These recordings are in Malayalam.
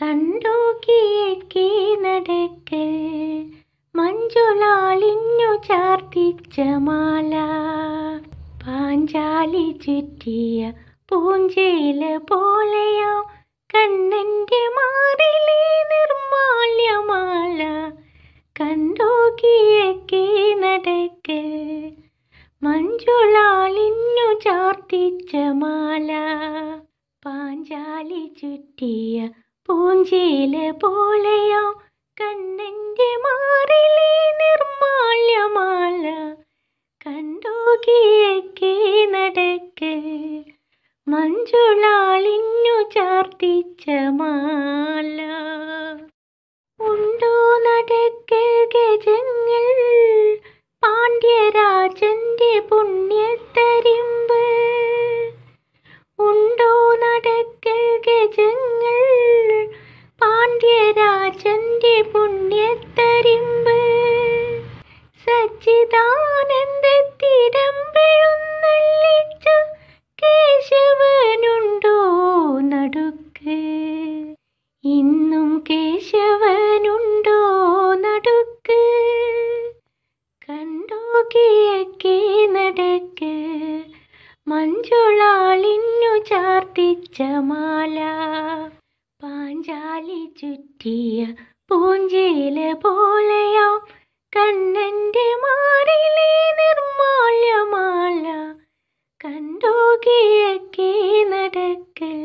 കണ്ടോക്കിയേക്കേ നടക്ക് മഞ്ജുളാളിഞ്ഞു ചാർത്തിച്ച മാല പാഞ്ചാലി ചുറ്റിയ പൂഞ്ചേല പോലെയോ കണ്ണൻ്റെ മാറിലെ നിർമാല്യമാല കണ്ടോക്കിയേക്കേ നടക്ക് മഞ്ജുളാളിഞ്ഞു ചാർത്തിച്ച മാല പാഞ്ചാലി ചുറ്റിയ പൂഞ്ചേല പോലെയോ കണ്ണൻ്റെ മാറിലെ നിർമാല്യമാല കണ്ടോകിയൊക്കെ നടക്കൽ മഞ്ജുളാളിഞ്ഞു ചാർത്തിച്ച മാല രാജന്റെ പുണ്യത്തരിമ്പ് സച്ചിദാനന്ദത്തിരമ്പെഴുന്നള്ളിച്ച കേശവനുണ്ടോ നടുക്ക് ഇന്നും കേശവനുണ്ടോ നടുക്ക് കണ്ടോ കിഴക്കേ നടക്ക് മഞ്ചുളാളിന്നു ചാർത്തിച്ച മാല പാഞ്ചാലി ചുറ്റിയ പൂഞ്ചേല പോലെയോ കണ്ണന്റെ മാറിലെ നിർമാല്യമാല കണ്ടോ കിഴക്കേ നടക്കൽ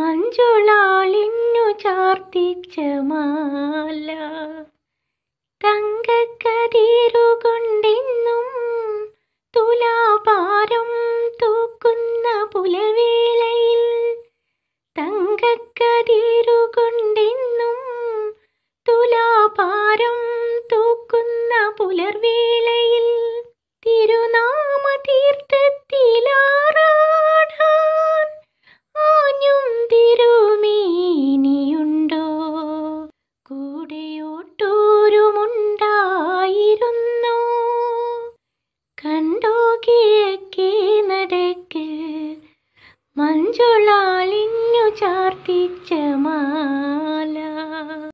മഞ്ജുളാളിന്നു ചാർത്തിച്ച മാല പാരം തൂക്കുന്ന പുലർവേളയിൽ തിരുനാമ തീർത്ഥത്തിലാറാടും തിരുമേനിയുണ്ടോ കൂടെയോട്ടൂരുമുണ്ടായിരുന്നു കണ്ടോ കിഴക്കേ നടക്ക് മഞ്ചുളാളിഞ്ഞു ചാർത്തിച്ച മാല